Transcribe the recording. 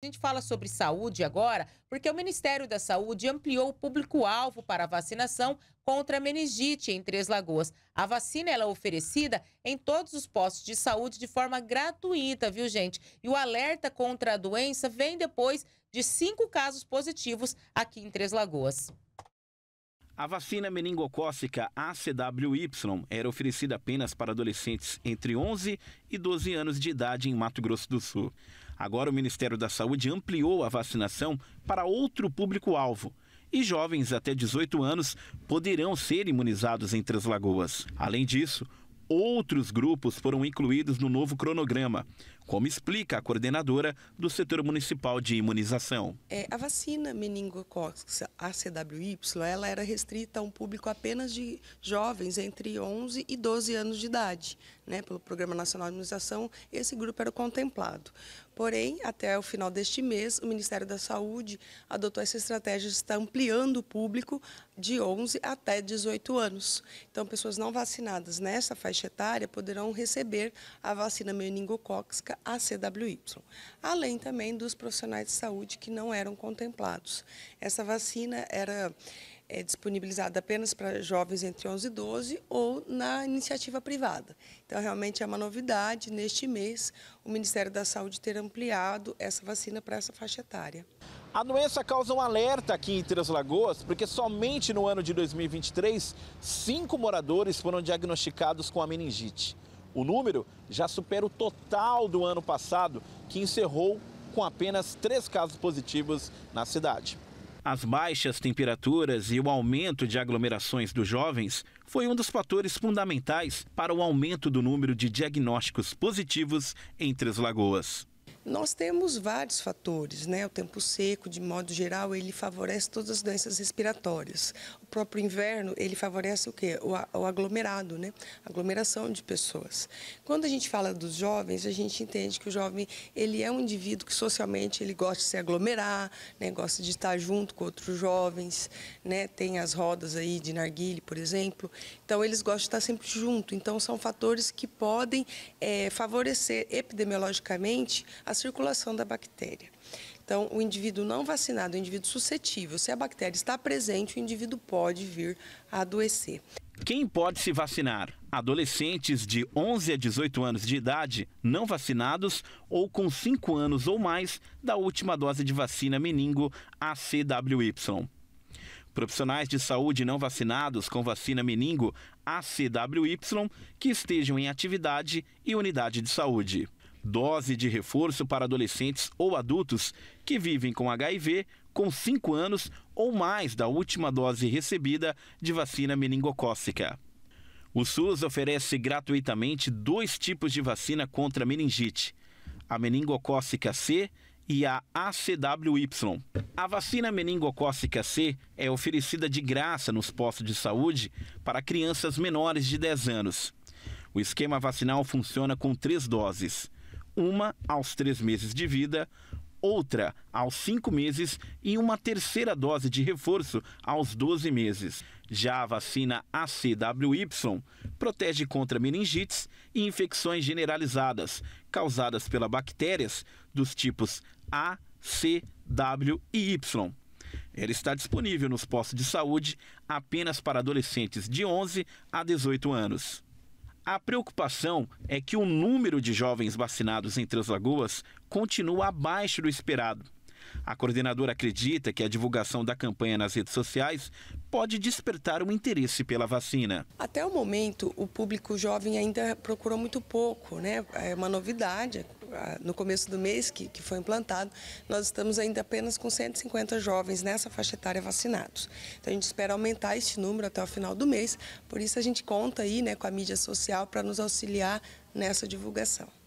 A gente fala sobre saúde agora, porque o Ministério da Saúde ampliou o público-alvo para a vacinação contra a meningite em Três Lagoas. A vacina é oferecida em todos os postos de saúde de forma gratuita, viu, gente? E o alerta contra a doença vem depois de cinco casos positivos aqui em Três Lagoas. A vacina meningocócica ACWY era oferecida apenas para adolescentes entre 11 e 12 anos de idade em Mato Grosso do Sul. Agora, o Ministério da Saúde ampliou a vacinação para outro público-alvo e jovens até 18 anos poderão ser imunizados em Três Lagoas. Além disso, outros grupos foram incluídos no novo cronograma, como explica a coordenadora do setor municipal de imunização. É, a vacina meningocócica ACWY ela era restrita a um público apenas de jovens entre 11 e 12 anos de idade né, pelo Programa Nacional de Imunização, esse grupo era contemplado. Porém, até o final deste mês, o Ministério da Saúde adotou essa estratégia de estar ampliando o público de 11 até 18 anos. Então, pessoas não vacinadas nessa faixa etária poderão receber a vacina meningocócica ACWY, além também dos profissionais de saúde que não eram contemplados. Essa vacina era é disponibilizada apenas para jovens entre 11 e 12 ou na iniciativa privada. Então, realmente é uma novidade, neste mês, o Ministério da Saúde ter ampliado essa vacina para essa faixa etária. A doença causa um alerta aqui em Três Lagoas, porque somente no ano de 2023, cinco moradores foram diagnosticados com a meningite. O número já supera o total do ano passado, que encerrou com apenas três casos positivos na cidade. As baixas temperaturas e o aumento de aglomerações dos jovens foi um dos fatores fundamentais para o aumento do número de diagnósticos positivos entre as lagoas. Nós temos vários fatores, né? O tempo seco, de modo geral, ele favorece todas as doenças respiratórias. O próprio inverno, ele favorece o quê? O, aglomerado, né? Aglomeração de pessoas. Quando a gente fala dos jovens, a gente entende que o jovem, ele é um indivíduo que socialmente ele gosta de se aglomerar, né? Gosta de estar junto com outros jovens, né? Tem as rodas aí de narguile, por exemplo. Então, eles gostam de estar sempre junto. Então, são fatores que podem é, favorecer epidemiologicamente as circulação da bactéria. Então, o indivíduo não vacinado, o indivíduo suscetível, se a bactéria está presente, o indivíduo pode vir a adoecer. Quem pode se vacinar? Adolescentes de 11 a 18 anos de idade não vacinados ou com 5 anos ou mais da última dose de vacina meningo ACWY. Profissionais de saúde não vacinados com vacina meningo ACWY que estejam em atividade e unidade de saúde dose de reforço para adolescentes ou adultos que vivem com HIV com 5 anos ou mais da última dose recebida de vacina meningocócica. O SUS oferece gratuitamente dois tipos de vacina contra meningite: a meningocócica C e a ACWY. A vacina meningocócica C é oferecida de graça nos postos de saúde para crianças menores de 10 anos. O esquema vacinal funciona com três doses uma aos três meses de vida, outra aos cinco meses e uma terceira dose de reforço aos 12 meses. Já a vacina ACWY protege contra meningites e infecções generalizadas causadas pelas bactérias dos tipos A, C, W e Y. Ela está disponível nos postos de saúde apenas para adolescentes de 11 a 18 anos. A preocupação é que o número de jovens vacinados em Três Lagoas continua abaixo do esperado. A coordenadora acredita que a divulgação da campanha nas redes sociais pode despertar um interesse pela vacina. Até o momento, o público jovem ainda procurou muito pouco, né? É uma novidade, no começo do mês que, que foi implantado, nós estamos ainda apenas com 150 jovens nessa faixa etária vacinados. Então a gente espera aumentar este número até o final do mês, por isso a gente conta aí né, com a mídia social para nos auxiliar nessa divulgação.